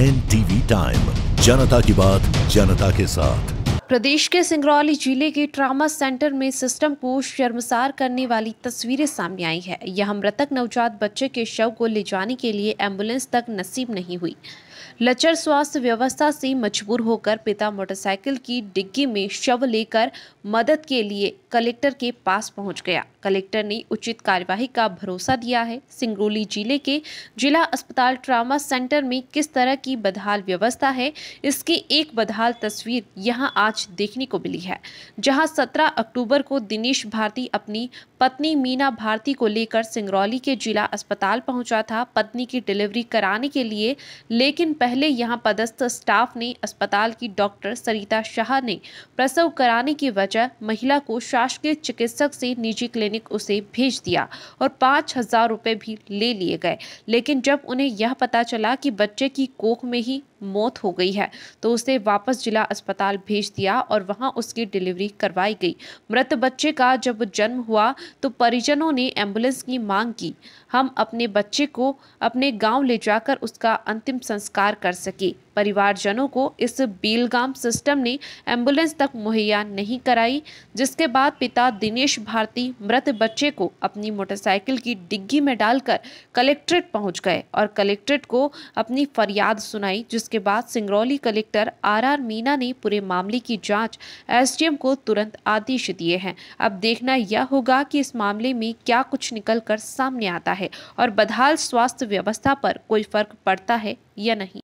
N TV time जनता की बात जनता के साथ प्रदेश के सिंगरौली जिले के ट्रामा सेंटर में सिस्टम को शर्मसार करने वाली तस्वीरें सामने आई है यहाँ मृतक नवजात बच्चे के शव को ले जाने के लिए एम्बुलेंस तक नसीब नहीं हुई लचर स्वास्थ्य व्यवस्था से मजबूर होकर पिता मोटरसाइकिल की डिग्गी में शव लेकर मदद के लिए कलेक्टर के पास पहुंच गया कलेक्टर ने उचित कार्यवाही का भरोसा दिया है सिंगरौली जिले के जिला अस्पताल ट्रामा सेंटर में किस तरह की बदहाल व्यवस्था है इसकी एक बदहाल तस्वीर यहां आज देखने को मिली है जहां 17 अक्टूबर को दिनेश भारती अपनी पत्नी मीना भारती को लेकर सिंगरौली के जिला अस्पताल पहुंचा था पत्नी की डिलीवरी कराने के लिए लेकिन दिन पहले यहां पदस्थ स्टाफ ने अस्पताल की डॉक्टर सरिता शाह ने प्रसव कराने की वजह महिला को शासकीय चिकित्सक से निजी क्लिनिक उसे भेज दिया और पाँच हजार रुपये भी ले लिए गए लेकिन जब उन्हें यह पता चला कि बच्चे की कोख में ही मौत हो गई है तो उसे वापस जिला अस्पताल भेज दिया और वहाँ उसकी डिलीवरी करवाई गई मृत बच्चे का जब जन्म हुआ तो परिजनों ने एम्बुलेंस की मांग की हम अपने बच्चे को अपने गांव ले जाकर उसका अंतिम संस्कार कर सके परिवारजनों को इस बीलगाम सिस्टम ने एम्बुलेंस तक मुहैया नहीं कराई जिसके बाद पिता दिनेश भारती मृत बच्चे को अपनी मोटरसाइकिल की डिग्गी में डालकर कलेक्ट्रेट पहुंच गए और कलेक्ट्रेट को अपनी फरियाद सुनाई जिसके बाद Singrauli collector R R Meena ने पूरे मामले की जांच एसडीएम को तुरंत आदेश दिए हैं अब देखना यह होगा कि इस मामले में क्या कुछ निकल कर सामने आता है और बदहाल स्वास्थ्य व्यवस्था पर कोई फर्क पड़ता है या नहीं